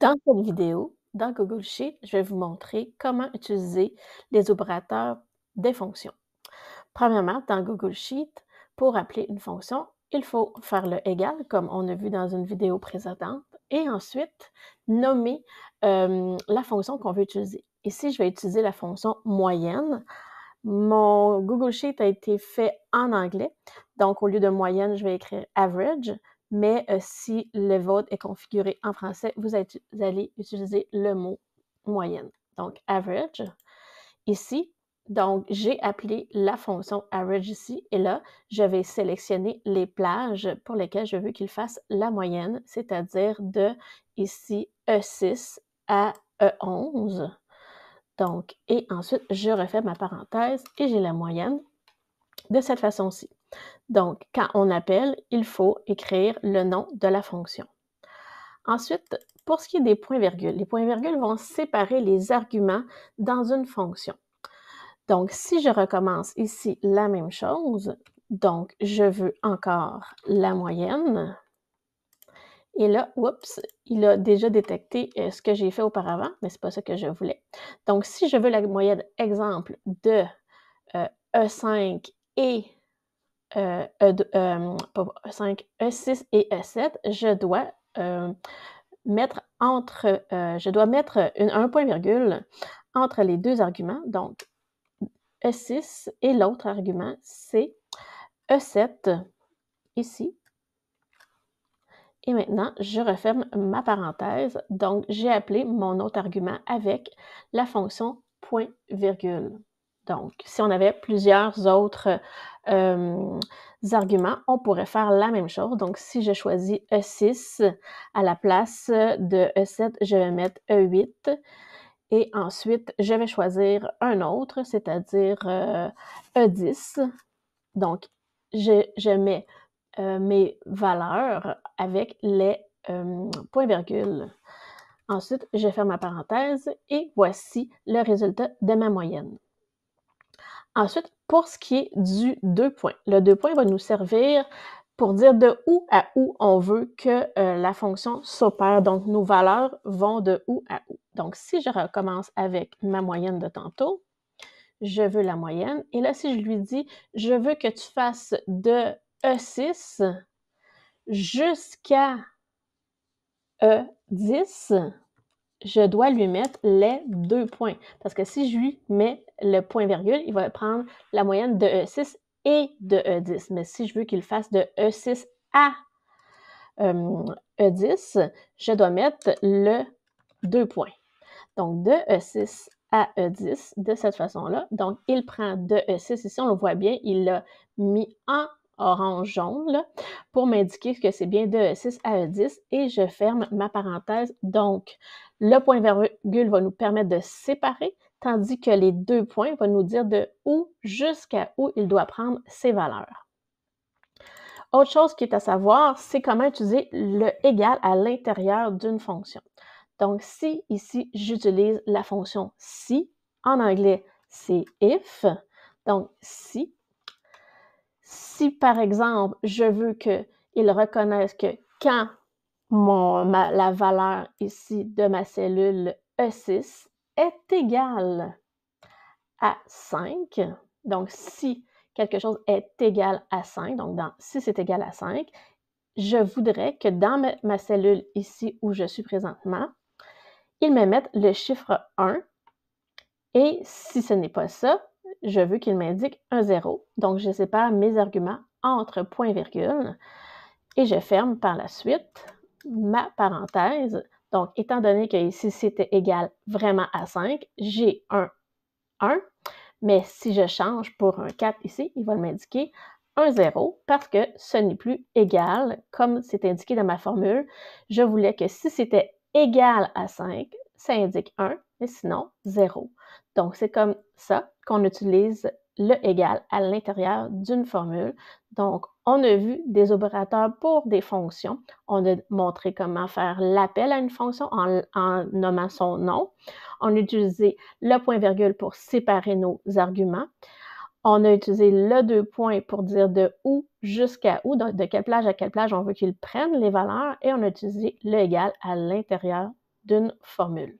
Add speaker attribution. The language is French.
Speaker 1: Dans cette vidéo, dans Google Sheet, je vais vous montrer comment utiliser les opérateurs des fonctions. Premièrement, dans Google Sheet, pour appeler une fonction, il faut faire le égal, comme on a vu dans une vidéo précédente, et ensuite nommer euh, la fonction qu'on veut utiliser. Ici, je vais utiliser la fonction moyenne. Mon Google Sheet a été fait en anglais, donc au lieu de moyenne, je vais écrire average, mais euh, si le vote est configuré en français, vous, vous allez utiliser le mot moyenne, donc average. Ici, donc, j'ai appelé la fonction average ici et là, je vais sélectionner les plages pour lesquelles je veux qu'il fasse la moyenne, c'est-à-dire de ici E6 à E11. Donc, et ensuite, je refais ma parenthèse et j'ai la moyenne de cette façon-ci. Donc, quand on appelle, il faut écrire le nom de la fonction. Ensuite, pour ce qui est des points-virgules, les points-virgules vont séparer les arguments dans une fonction. Donc, si je recommence ici la même chose, donc je veux encore la moyenne, et là, oups, il a déjà détecté euh, ce que j'ai fait auparavant, mais ce n'est pas ce que je voulais. Donc, si je veux la moyenne, exemple, de E5 euh, e et euh, e 5, E6 euh, e et E7, euh, je dois mettre entre, je dois mettre un point virgule entre les deux arguments. Donc, E6 et l'autre argument, c'est E7 ici. Et maintenant, je referme ma parenthèse. Donc, j'ai appelé mon autre argument avec la fonction point virgule. Donc, si on avait plusieurs autres euh, arguments, on pourrait faire la même chose. Donc, si je choisis E6, à la place de E7, je vais mettre E8. Et ensuite, je vais choisir un autre, c'est-à-dire E10. Euh, e Donc, je, mets euh, mes valeurs avec les points-virgules. Ensuite, je ferme ma parenthèse et voici le résultat de ma moyenne. Ensuite, pour ce qui est du deux points, le deux points va nous servir pour dire de où à où on veut que euh, la fonction s'opère. Donc, nos valeurs vont de où à où. Donc, si je recommence avec ma moyenne de tantôt, je veux la moyenne. Et là, si je lui dis, je veux que tu fasses de E6 jusqu'à E10, je dois lui mettre les deux points. Parce que si je lui mets le point virgule, il va prendre la moyenne de E6 et de E10. Mais si je veux qu'il fasse de E6 à E10, euh, e je dois mettre le deux points. Donc, de E6 à E10, de cette façon-là. Donc, il prend de E6. Ici, on le voit bien, il l'a mis en orange-jaune pour m'indiquer que c'est bien de 6 à 10 et je ferme ma parenthèse. Donc, le point virgule va nous permettre de séparer, tandis que les deux points vont nous dire de où jusqu'à où il doit prendre ses valeurs. Autre chose qui est à savoir, c'est comment utiliser le égal à l'intérieur d'une fonction. Donc, si ici, j'utilise la fonction si, en anglais, c'est if. Donc, si, si, par exemple, je veux qu'ils reconnaissent que quand la valeur ici de ma cellule E6 est égale à 5, donc si quelque chose est égal à 5, donc dans, si c'est égal à 5, je voudrais que dans ma, cellule ici où je suis présentement, il me mettent le chiffre 1. Et si ce n'est pas ça, je veux qu'il m'indique un zéro. Donc, je sépare mes arguments entre point virgule et je ferme par la suite ma parenthèse. Donc, étant donné que ici c'était égal vraiment à 5, j'ai un 1, mais si je change pour un 4 ici, il va m'indiquer un 0 parce que ce n'est plus égal, comme c'est indiqué dans ma formule. Je voulais que si c'était égal à 5, ça indique 1, et sinon 0. Donc, c'est comme ça qu'on utilise le égal à l'intérieur d'une formule. Donc, on a vu des opérateurs pour des fonctions. On a montré comment faire l'appel à une fonction en, nommant son nom. On a utilisé le point-virgule pour séparer nos arguments. On a utilisé le deux points pour dire de où jusqu'à où, de quelle plage à quelle plage on veut qu'ils prennent les valeurs. Et on a utilisé le égal à l'intérieur d'une formule